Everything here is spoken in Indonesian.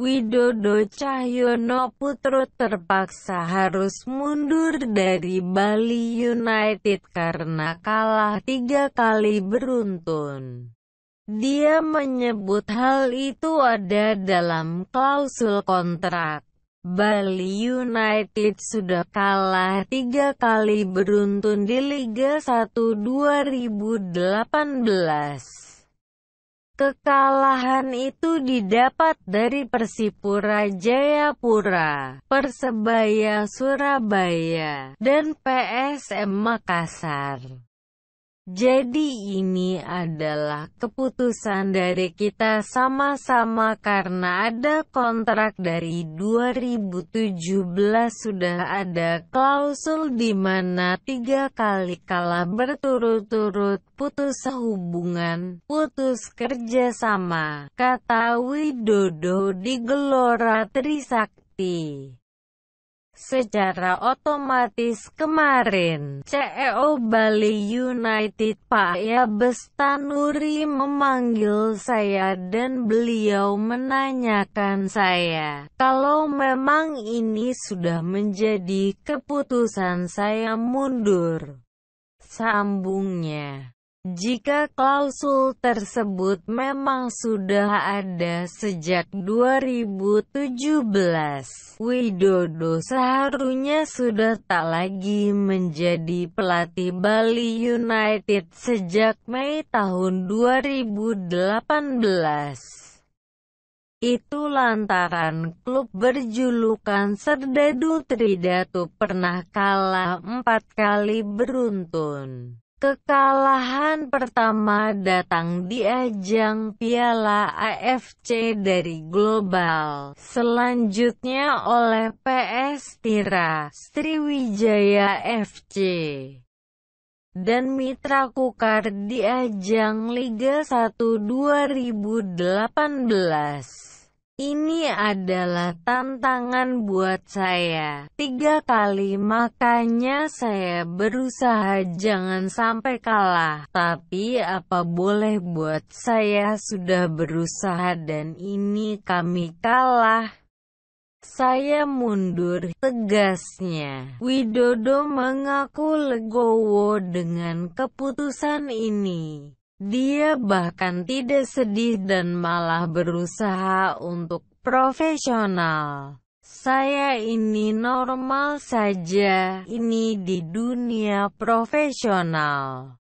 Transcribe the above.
Widodo Cahyono Putro terpaksa harus mundur dari Bali United karena kalah tiga kali beruntun. Dia menyebut hal itu ada dalam klausul kontrak. Bali United sudah kalah tiga kali beruntun di Liga 1 2018. Kekalahan itu didapat dari Persipura Jayapura, Persebaya Surabaya, dan PSM Makassar. Jadi ini adalah keputusan dari kita sama-sama karena ada kontrak dari 2017 sudah ada klausul di mana tiga kali kalah berturut-turut putus hubungan, putus kerja sama, kata Widodo di Gelora Trisakti. Secara otomatis kemarin, CEO Bali United Pak Yabestanuri memanggil saya dan beliau menanyakan saya, kalau memang ini sudah menjadi keputusan saya mundur. Sambungnya. Jika klausul tersebut memang sudah ada sejak 2017, Widodo seharusnya sudah tak lagi menjadi pelatih Bali United sejak Mei tahun 2018. Itu lantaran klub berjulukan Serdadu Tridatu pernah kalah empat kali beruntun. Kekalahan pertama datang di ajang Piala AFC dari Global, selanjutnya oleh PS Tira, Sriwijaya FC, dan Mitra Kukar di ajang Liga 1 2018. Ini adalah tantangan buat saya. Tiga kali makanya saya berusaha jangan sampai kalah. Tapi apa boleh buat saya sudah berusaha dan ini kami kalah. Saya mundur, tegasnya. Widodo mengaku legowo dengan keputusan ini. Dia bahkan tidak sedih dan malah berusaha untuk profesional. Saya ini normal saja, ini di dunia profesional.